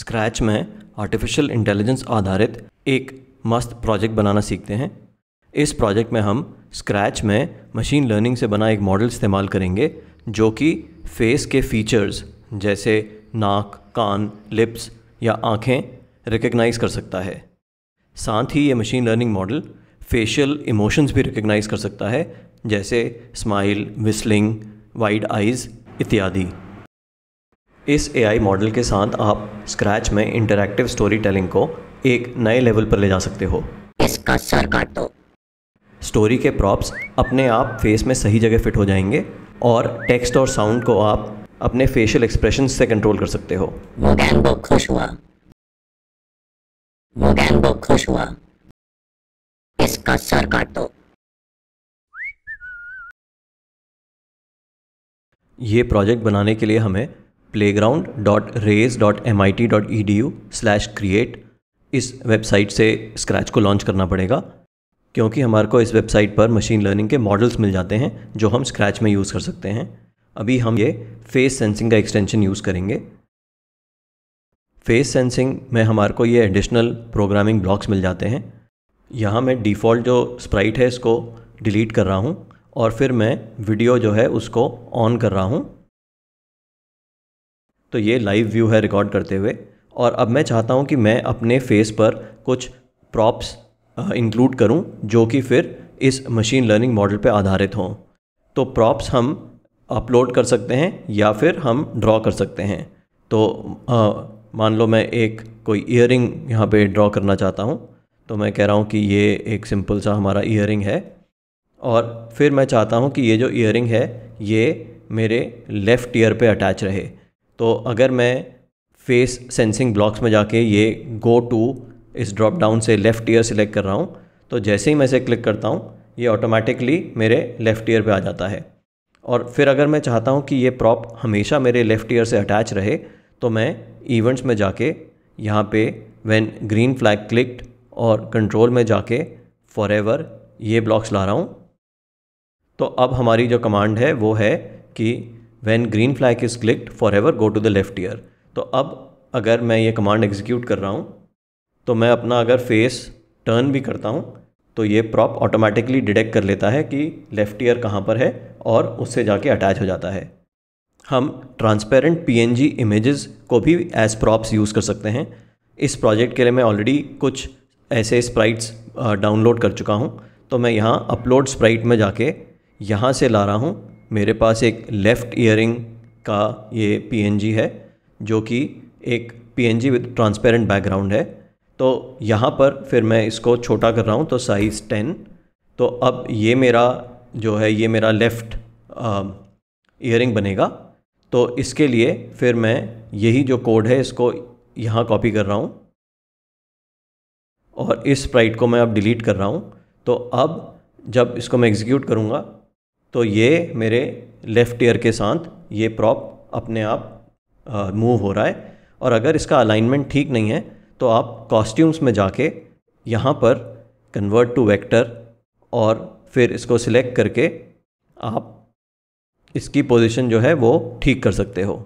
scratch में artificial intelligence आधारित एक मस्त प्रोजेक्ट बनाना सीखते हैं इस प्रोजेक्ट में हम स्क्रैच में मशीन लर्निंग से बना एक मॉडल इस्तेमाल करेंगे जो कि फेस के फीचर्स जैसे नाक कान लिप्स या आँखें रिकग्नाइज कर सकता है साथ ही ये machine learning model facial emotions भी रिकग्नाइज कर सकता है जैसे स्माइल विस्लिंग वाइड आइज़ इत्यादि इस एआई मॉडल के साथ आप स्क्रैच में इंटरैक्टिव स्टोरी टेलिंग को एक नए लेवल पर ले जा सकते हो इसका सर काट दो स्टोरी के प्रॉप्स अपने आप फेस में सही जगह फिट हो जाएंगे और टेक्स्ट और साउंड को आप अपने फेशियल एक्सप्रेशन से कंट्रोल कर सकते हो वो खुश हुआ वो खुश हुआ इसका सर काट दो ये प्रोजेक्ट बनाने के लिए हमें playground.raise.mit.edu/create इस वेबसाइट से स्क्रैच को लॉन्च करना पड़ेगा क्योंकि हमारे को इस वेबसाइट पर मशीन लर्निंग के मॉडल्स मिल जाते हैं जो हम स्क्रैच में यूज़ कर सकते हैं अभी हम ये फेस सेंसिंग का एक्सटेंशन यूज़ करेंगे फेस सेंसिंग में हमारे को ये एडिशनल प्रोग्रामिंग ब्लॉक्स मिल जाते हैं यहाँ मैं डिफ़ॉल्ट जो स्प्राइट है इसको डिलीट कर रहा हूँ और फिर मैं वीडियो जो है उसको ऑन कर रहा हूँ तो ये लाइव व्यू है रिकॉर्ड करते हुए और अब मैं चाहता हूँ कि मैं अपने फेस पर कुछ प्रॉप्स इंक्लूड करूँ जो कि फिर इस मशीन लर्निंग मॉडल पर आधारित हों तो प्रॉप्स हम अपलोड कर सकते हैं या फिर हम ड्रॉ कर सकते हैं तो मान लो मैं एक कोई इयर रिंग यहाँ पर ड्रॉ करना चाहता हूँ तो मैं कह रहा हूँ कि ये एक सिंपल सा हमारा इयर है और फिर मैं चाहता हूँ कि ये जो इयर है ये मेरे लेफ़्ट ईयर पे अटैच रहे तो अगर मैं फेस सेंसिंग ब्लॉक्स में जाके ये गो टू इस ड्रॉप डाउन से लेफ़्ट ईयर सिलेक्ट कर रहा हूँ तो जैसे ही मैं इसे क्लिक करता हूँ ये ऑटोमेटिकली मेरे लेफ़्ट ईयर पे आ जाता है और फिर अगर मैं चाहता हूँ कि ये प्रॉप हमेशा मेरे लेफ़्ट ईयर से अटैच रहे तो मैं इवेंट्स में जाके यहाँ पे व्हेन ग्रीन फ्लैग क्लिक्ड और कंट्रोल में जाके फॉर एवर ये ब्लॉक्स ला रहा हूँ तो अब हमारी जो कमांड है वो है कि when green flag is clicked forever go to the left ear तो अब अगर मैं ये कमांड एग्जीक्यूट कर रहा हूँ तो मैं अपना अगर फेस टर्न भी करता हूँ तो ये प्रॉप ऑटोमेटिकली डिटेक्ट कर लेता है कि लेफ़्ट ईयर कहाँ पर है और उससे जाके अटैच हो जाता है हम ट्रांसपेरेंट जी इमेजेस को भी एज प्रॉप्स यूज़ कर सकते हैं इस प्रोजेक्ट के लिए मैं ऑलरेडी कुछ ऐसे स्प्राइट्स डाउनलोड कर चुका हूँ तो मैं यहाँ अपलोड स्प्राइट में जाके यहाँ से ला रहा हूँ मेरे पास एक लेफ़्ट ईयरिंग का ये पीएनजी है जो कि एक पीएनजी विद ट्रांसपेरेंट बैकग्राउंड है तो यहाँ पर फिर मैं इसको छोटा कर रहा हूँ तो साइज़ टेन तो अब ये मेरा जो है ये मेरा लेफ़्ट ईयरिंग बनेगा तो इसके लिए फिर मैं यही जो कोड है इसको यहाँ कॉपी कर रहा हूँ और इस स्प्राइट को मैं अब डिलीट कर रहा हूँ तो अब जब इसको मैं एग्जीक्यूट करूँगा तो ये मेरे लेफ़्ट ईयर के साथ ये प्रॉप अपने आप मूव हो रहा है और अगर इसका अलाइनमेंट ठीक नहीं है तो आप कॉस्ट्यूम्स में जाके यहाँ पर कन्वर्ट टू वेक्टर और फिर इसको सिलेक्ट करके आप इसकी पोजीशन जो है वो ठीक कर सकते हो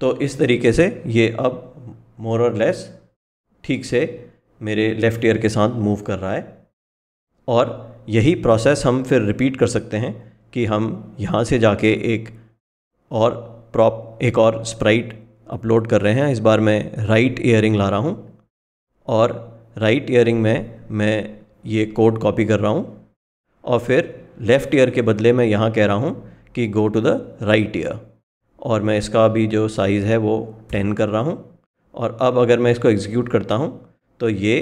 तो इस तरीके से ये अब मोर और लेस ठीक से मेरे लेफ़्ट ईयर के साथ मूव कर रहा है और यही प्रोसेस हम फिर रिपीट कर सकते हैं कि हम यहाँ से जाके एक और प्रॉप एक और स्प्राइट अपलोड कर रहे हैं इस बार मैं राइट ईयरिंग ला रहा हूँ और राइट ईयरिंग में मैं ये कोड कॉपी कर रहा हूँ और फिर लेफ़्ट ईयर के बदले मैं यहाँ कह रहा हूँ कि go to the right ear और मैं इसका भी जो साइज़ है वो टेन कर रहा हूँ और अब अगर मैं इसको एग्जीक्यूट करता हूँ तो ये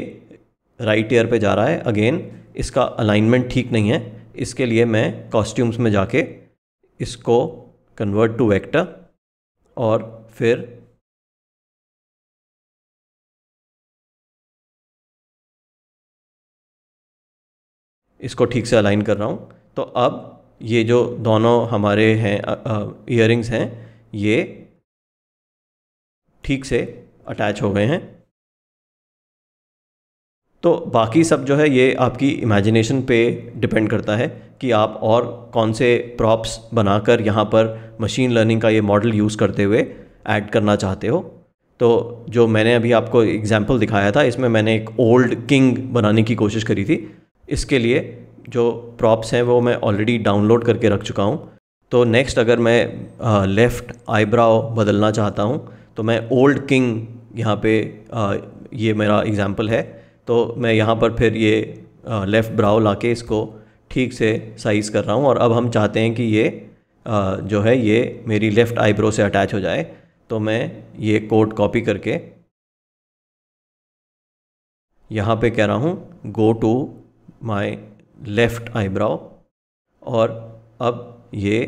राइट ईयर पे जा रहा है अगेन इसका अलाइनमेंट ठीक नहीं है इसके लिए मैं कॉस्ट्यूम्स में जाके इसको कन्वर्ट टू वेक्टर और फिर इसको ठीक से अलाइन कर रहा हूँ तो अब ये जो दोनों हमारे हैं ईयरिंग्स हैं ये ठीक से अटैच हो गए हैं तो बाकी सब जो है ये आपकी इमेजिनेशन पे डिपेंड करता है कि आप और कौन से प्रॉप्स बनाकर यहाँ पर मशीन लर्निंग का ये मॉडल यूज़ करते हुए ऐड करना चाहते हो तो जो मैंने अभी आपको एग्जाम्पल दिखाया था इसमें मैंने एक ओल्ड किंग बनाने की कोशिश करी थी इसके लिए जो प्रॉप्स हैं वो मैं ऑलरेडी डाउनलोड करके रख चुका हूँ तो नेक्स्ट अगर मैं लेफ़्ट आईब्राओ बदलना चाहता हूँ तो मैं ओल्ड किंग यहाँ पे ये मेरा एग्ज़ाम्पल है तो मैं यहाँ पर फिर ये लेफ़्ट ब्राउ ला के इसको ठीक से साइज़ कर रहा हूँ और अब हम चाहते हैं कि ये जो है ये मेरी लेफ़्ट आईब्रो से अटैच हो जाए तो मैं ये कोड कॉपी करके यहाँ पे कह रहा हूँ go to my left eyebrow और अब ये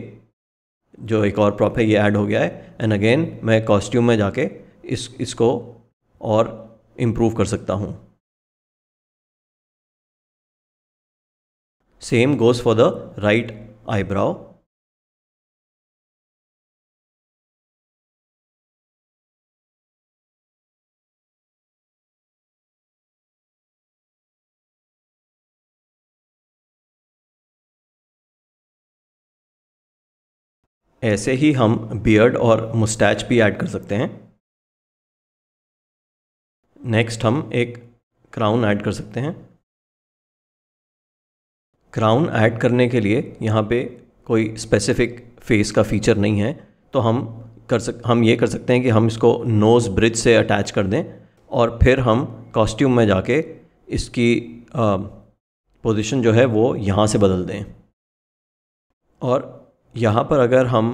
जो एक और प्रॉप है ये ऐड हो गया है एंड अगेन मैं कॉस्ट्यूम में जाके इस इसको और इम्प्रूव कर सकता हूँ same goes for the right eyebrow ऐसे ही हम बियर्ड और मुस्टैच भी ऐड कर सकते हैं नेक्स्ट हम एक क्राउन ऐड कर सकते हैं क्राउन ऐड करने के लिए यहाँ पे कोई स्पेसिफिक फेस का फीचर नहीं है तो हम कर सक हम ये कर सकते हैं कि हम इसको नोज़ ब्रिज से अटैच कर दें और फिर हम कॉस्ट्यूम में जाके इसकी पोजीशन जो है वो यहाँ से बदल दें और यहाँ पर अगर हम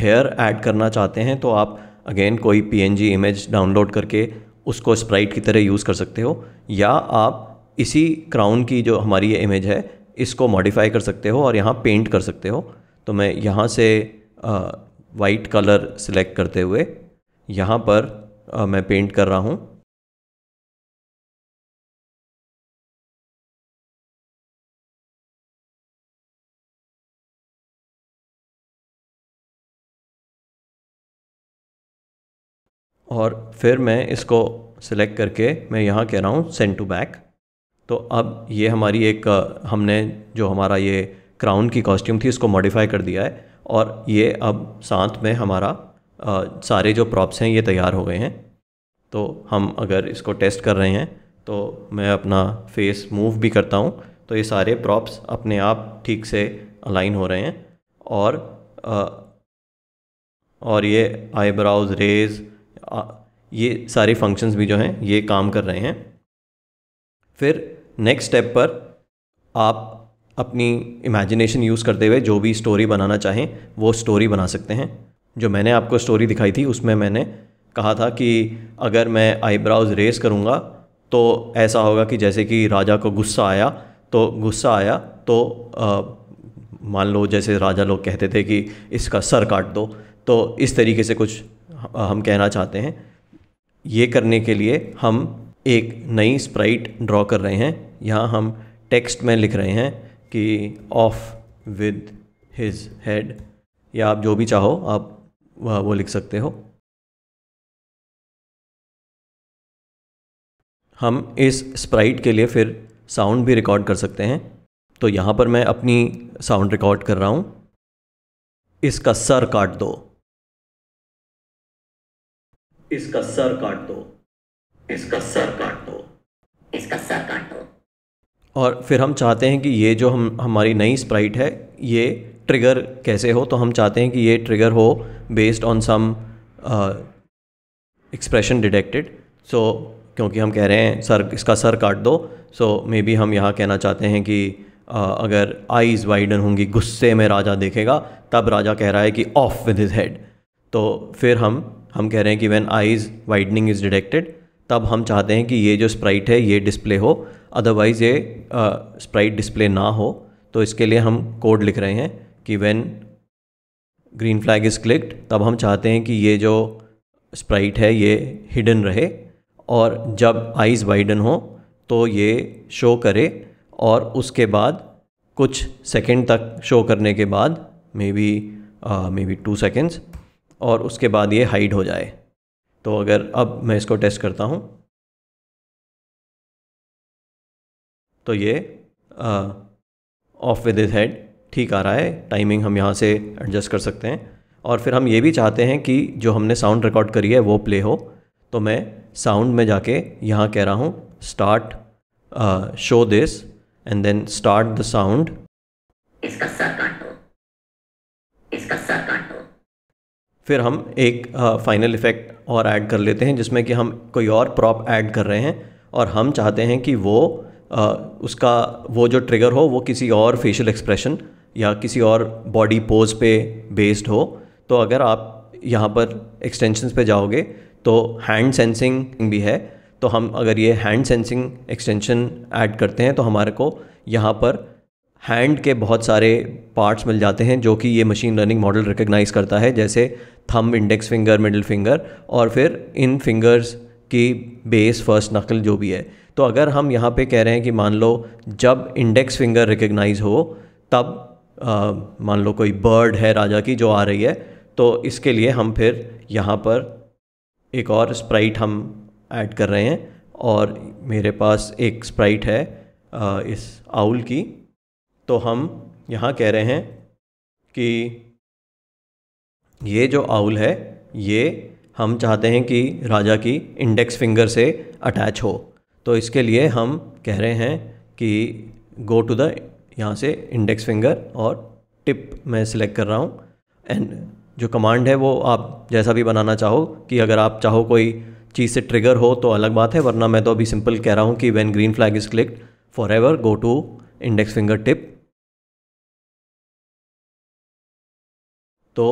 हेयर ऐड करना चाहते हैं तो आप अगेन कोई पी इमेज डाउनलोड करके उसको स्प्राइट की तरह यूज़ कर सकते हो या आप इसी क्राउन की जो हमारी ये इमेज है इसको मॉडिफाई कर सकते हो और यहाँ पेंट कर सकते हो तो मैं यहाँ से वाइट कलर सिलेक्ट करते हुए यहाँ पर आ, मैं पेंट कर रहा हूँ और फिर मैं इसको सिलेक्ट करके मैं यहाँ कह रहा हूँ सेंड टू बैक तो अब ये हमारी एक हमने जो हमारा ये क्राउन की कॉस्ट्यूम थी इसको मॉडिफाई कर दिया है और ये अब साथ में हमारा आ, सारे जो प्रॉप्स हैं ये तैयार हो गए हैं तो हम अगर इसको टेस्ट कर रहे हैं तो मैं अपना फेस मूव भी करता हूँ तो ये सारे प्रॉप्स अपने आप ठीक से अलाइन हो रहे हैं और आ, और ये आईब्राउज रेज़ ये सारे फंक्शंस भी जो हैं ये काम कर रहे हैं फिर नेक्स्ट स्टेप पर आप अपनी इमेजिनेशन यूज़ करते हुए जो भी स्टोरी बनाना चाहें वो स्टोरी बना सकते हैं जो मैंने आपको स्टोरी दिखाई थी उसमें मैंने कहा था कि अगर मैं आईब्राउज रेस करूँगा तो ऐसा होगा कि जैसे कि राजा को गुस्सा आया तो गुस्सा आया तो मान लो जैसे राजा लोग कहते थे कि इसका सर काट दो तो इस तरीके से कुछ हम कहना चाहते हैं ये करने के लिए हम एक नई स्प्राइट ड्रॉ कर रहे हैं यहाँ हम टेक्स्ट में लिख रहे हैं कि ऑफ विद हिज हेड या आप जो भी चाहो आप वह वो लिख सकते हो हम इस स्प्राइट के लिए फिर साउंड भी रिकॉर्ड कर सकते हैं तो यहाँ पर मैं अपनी साउंड रिकॉर्ड कर रहा हूँ इसका सर काट दो इसका सर काट दो इसका सर काट दो इसका सर काट दो और फिर हम चाहते हैं कि ये जो हम हमारी नई स्प्राइट है ये ट्रिगर कैसे हो तो हम चाहते हैं कि ये ट्रिगर हो based on some expression detected so क्योंकि हम कह रहे हैं सर इसका सर काट दो सो मे बी हम यहाँ कहना चाहते हैं कि आ, uh, अगर आईज़ वाइडन होंगी गुस्से में राजा देखेगा तब राजा कह रहा है कि ऑफ विद हिज हेड तो फिर हम हम कह रहे हैं कि when eyes widening is detected तब हम चाहते हैं कि ये जो स्प्राइट है ये डिस्प्ले हो अदरवाइज़ ये स्प्राइट डिस्प्ले ना हो तो इसके लिए हम कोड लिख रहे हैं कि when green flag is clicked तब हम चाहते हैं कि ये जो स्प्राइट है ये हिडन रहे और जब आइज़ वाइडन हो तो ये शो करे और उसके बाद कुछ सेकंड तक शो करने के बाद maybe maybe two seconds और उसके बाद ये हाइड हो जाए तो अगर अब मैं इसको टेस्ट करता हूँ तो ये ऑफ विद इज हेड ठीक आ रहा है टाइमिंग हम यहाँ से एडजस्ट कर सकते हैं और फिर हम ये भी चाहते हैं कि जो हमने साउंड रिकॉर्ड करी है वो प्ले हो तो मैं साउंड में जाके यहाँ कह रहा हूँ start show this and then start the sound इसका सर काट दो इसका सर फिर हम एक फाइनल इफ़ेक्ट और ऐड कर लेते हैं जिसमें कि हम कोई और प्रॉप ऐड कर रहे हैं और हम चाहते हैं कि वो आ, उसका वो जो ट्रिगर हो वो किसी और फेशियल एक्सप्रेशन या किसी और बॉडी पोज पे बेस्ड हो तो अगर आप यहाँ पर एक्सटेंशंस पे जाओगे तो हैंड सेंसिंग भी है तो हम अगर ये हैंड सेंसिंग एक्सटेंशन ऐड करते हैं तो हमारे को यहाँ पर हैंड के बहुत सारे पार्ट्स मिल जाते हैं जो कि ये मशीन लर्निंग मॉडल रिकग्नाइज करता है जैसे thumb index finger middle finger और फिर इन फिंगर्स की बेस फर्स्ट नकल जो भी है तो अगर हम यहाँ पे कह रहे हैं कि मान लो जब इंडेक्स फिंगर रिकग्नाइज हो तब मान लो कोई बर्ड है राजा की जो आ रही है तो इसके लिए हम फिर यहाँ पर एक और स्प्राइट हम ऐड कर रहे हैं और मेरे पास एक स्प्राइट है इस आउल की तो हम यहाँ कह रहे हैं कि ये जो आउल है ये हम चाहते हैं कि राजा की इंडेक्स फिंगर से अटैच हो तो इसके लिए हम कह रहे हैं कि गो टू द यहाँ से इंडेक्स फिंगर और टिप मैं सिलेक्ट कर रहा हूँ एंड जो कमांड है वो आप जैसा भी बनाना चाहो कि अगर आप चाहो कोई चीज़ से ट्रिगर हो तो अलग बात है वरना मैं तो अभी सिंपल कह रहा हूँ कि when green flag is clicked forever go to index finger tip तो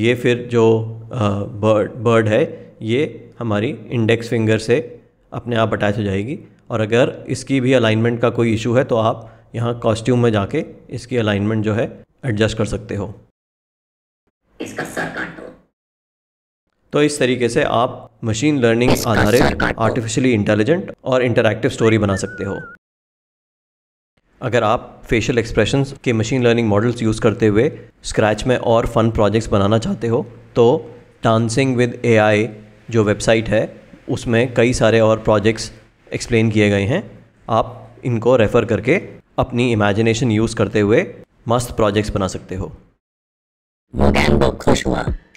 ये फिर जो बर्ड बर्ड है ये हमारी इंडेक्स फिंगर से अपने आप अटैच हो जाएगी और अगर इसकी भी अलाइनमेंट का कोई इशू है तो आप यहाँ कॉस्ट्यूम में जाके इसकी अलाइनमेंट जो है एडजस्ट कर सकते हो इसका सर तो इस तरीके से आप मशीन लर्निंग आधारित आर्टिफिशियली इंटेलिजेंट और इंटरैक्टिव स्टोरी बना सकते हो अगर आप फेशियल एक्सप्रेशन के मशीन लर्निंग मॉडल्स यूज़ करते हुए स्क्रैच में और फन प्रोजेक्ट्स बनाना चाहते हो तो डांसिंग विद ए जो वेबसाइट है उसमें कई सारे और प्रोजेक्ट्स एक्सप्लेन किए गए हैं आप इनको रेफ़र करके अपनी इमेजिनेशन यूज़ करते हुए मस्त प्रोजेक्ट्स बना सकते हो खुश हुआ